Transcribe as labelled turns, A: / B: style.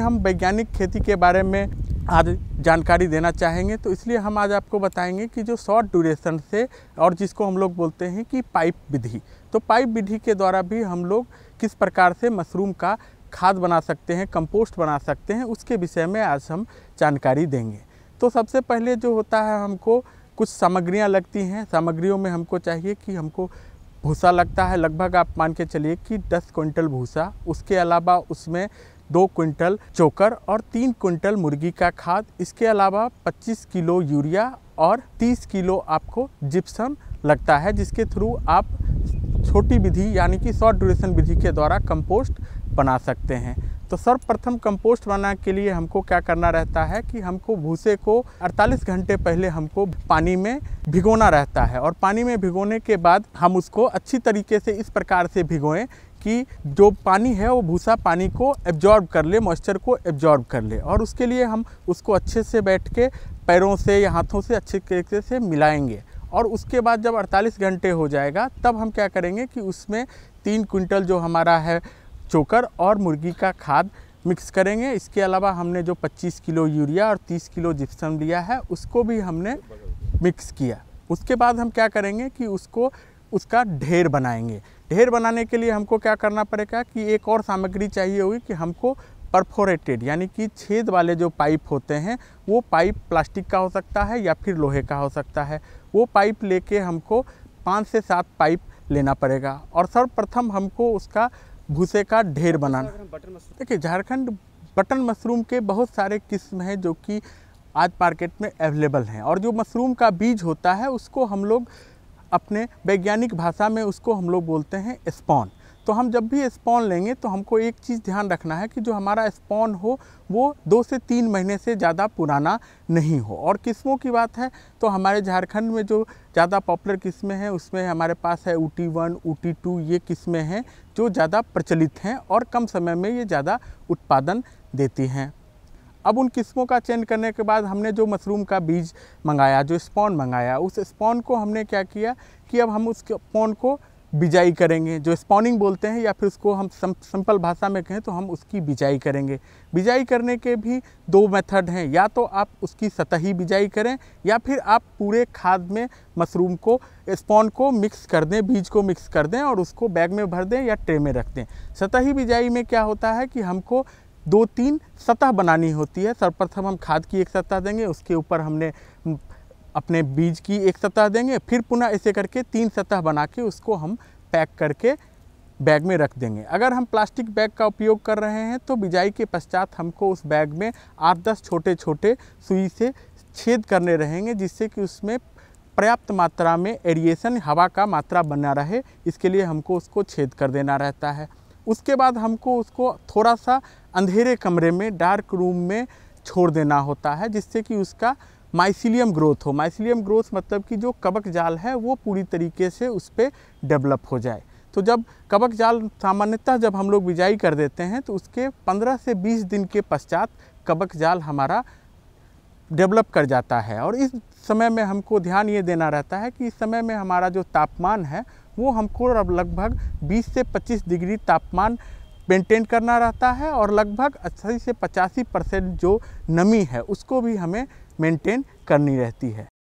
A: हम वैज्ञानिक खेती के बारे में आज जानकारी देना चाहेंगे तो इसलिए हम आज आपको बताएंगे कि जो शॉर्ट ड्यूरेशन से और जिसको हम लोग बोलते हैं कि पाइप विधि तो पाइप विधि के द्वारा भी हम लोग किस प्रकार से मशरूम का खाद बना सकते हैं कंपोस्ट बना सकते हैं उसके विषय में आज हम जानकारी देंगे तो सबसे पहले जो होता है हमको कुछ सामग्रियाँ लगती हैं सामग्रियों में हमको चाहिए कि हमको भूसा लगता है लगभग आप मान के चलिए कि दस क्विंटल भूसा उसके अलावा उसमें दो क्विंटल चोकर और तीन क्विंटल मुर्गी का खाद इसके अलावा 25 किलो यूरिया और 30 किलो आपको जिप्सम लगता है जिसके थ्रू आप छोटी विधि यानी कि शॉर्ट ड्यूरेशन विधि के द्वारा कंपोस्ट बना सकते हैं तो सर्वप्रथम कंपोस्ट बनाने के लिए हमको क्या करना रहता है कि हमको भूसे को 48 घंटे पहले हमको पानी में भिगोना रहता है और पानी में भिगोने के बाद हम उसको अच्छी तरीके से इस प्रकार से भिगोएं कि जो पानी है वो भूसा पानी को एब्जॉर्ब कर ले मॉइस्चर को एब्जॉर्ब कर ले और उसके लिए हम उसको अच्छे से बैठ के पैरों से या हाथों से अच्छे तरीके से मिलाएंगे और उसके बाद जब 48 घंटे हो जाएगा तब हम क्या करेंगे कि उसमें तीन क्विंटल जो हमारा है चोकर और मुर्गी का खाद मिक्स करेंगे इसके अलावा हमने जो 25 किलो यूरिया और 30 किलो जिप्सम लिया है उसको भी हमने मिक्स किया उसके बाद हम क्या करेंगे कि उसको उसका ढेर बनाएंगे ढेर बनाने के लिए हमको क्या करना पड़ेगा कि एक और सामग्री चाहिए होगी कि हमको परफोरेटेड यानी कि छेद वाले जो पाइप होते हैं वो पाइप प्लास्टिक का हो सकता है या फिर लोहे का हो सकता है वो पाइप लेके हमको पाँच से सात पाइप लेना पड़ेगा और सर्वप्रथम हमको उसका भूसे का ढेर बनाना देखिए झारखंड बटन मशरूम के बहुत सारे किस्म हैं जो कि आज मार्केट में अवेलेबल हैं और जो मशरूम का बीज होता है उसको हम लोग अपने वैज्ञानिक भाषा में उसको हम लोग बोलते हैं स्पॉन तो हम जब भी स्पॉन लेंगे तो हमको एक चीज़ ध्यान रखना है कि जो हमारा स्पॉन हो वो दो से तीन महीने से ज़्यादा पुराना नहीं हो और किस्मों की बात है तो हमारे झारखंड में जो ज़्यादा पॉपुलर किस्में हैं उसमें हमारे पास है ऊटी वन ऊटी टू ये किस्में हैं जो ज़्यादा प्रचलित हैं और कम समय में ये ज़्यादा उत्पादन देती हैं अब उन किस्मों का चयन करने के बाद हमने जो मशरूम का बीज मंगाया जो स्पॉन मंगाया उस स्पॉन को हमने क्या किया कि अब हम उस स्पॉन को बिजाई करेंगे जो स्पॉनिंग बोलते हैं या फिर उसको हम सिंपल भाषा में कहें तो हम उसकी बिजाई करेंगे बिजाई करने के भी दो मेथड हैं या तो आप उसकी सतही बिजाई करें या फिर आप पूरे खाद में मशरूम को स्पॉन को मिक्स कर दें बीज को मिक्स कर दें और उसको बैग में भर दें या ट्रे में रख दें सतही बिजाई में क्या होता है कि हमको दो तीन सतह बनानी होती है सर्वप्रथम हम खाद की एक सतह देंगे उसके ऊपर हमने अपने बीज की एक सतह देंगे फिर पुनः ऐसे करके तीन सतह बना के उसको हम पैक करके बैग में रख देंगे अगर हम प्लास्टिक बैग का उपयोग कर रहे हैं तो बिजाई के पश्चात हमको उस बैग में आठ दस छोटे छोटे सुई से छेद करने रहेंगे जिससे कि उसमें पर्याप्त मात्रा में एरिएशन हवा का मात्रा बना रहे इसके लिए हमको उसको छेद कर देना रहता है उसके बाद हमको उसको थोड़ा सा अंधेरे कमरे में डार्क रूम में छोड़ देना होता है जिससे कि उसका माइसिलियम ग्रोथ हो माइसिलियम ग्रोथ मतलब कि जो कबक जाल है वो पूरी तरीके से उस पर डेवलप हो जाए तो जब कबक जाल सामान्यतः जब हम लोग बिजाई कर देते हैं तो उसके 15 से 20 दिन के पश्चात कबक जाल हमारा डेवलप कर जाता है और इस समय में हमको ध्यान ये देना रहता है कि इस समय में हमारा जो तापमान है वो हमको अब लगभग 20 से 25 डिग्री तापमान मेंटेन करना रहता है और लगभग अस्सी से पचासी परसेंट जो नमी है उसको भी हमें मेंटेन करनी रहती है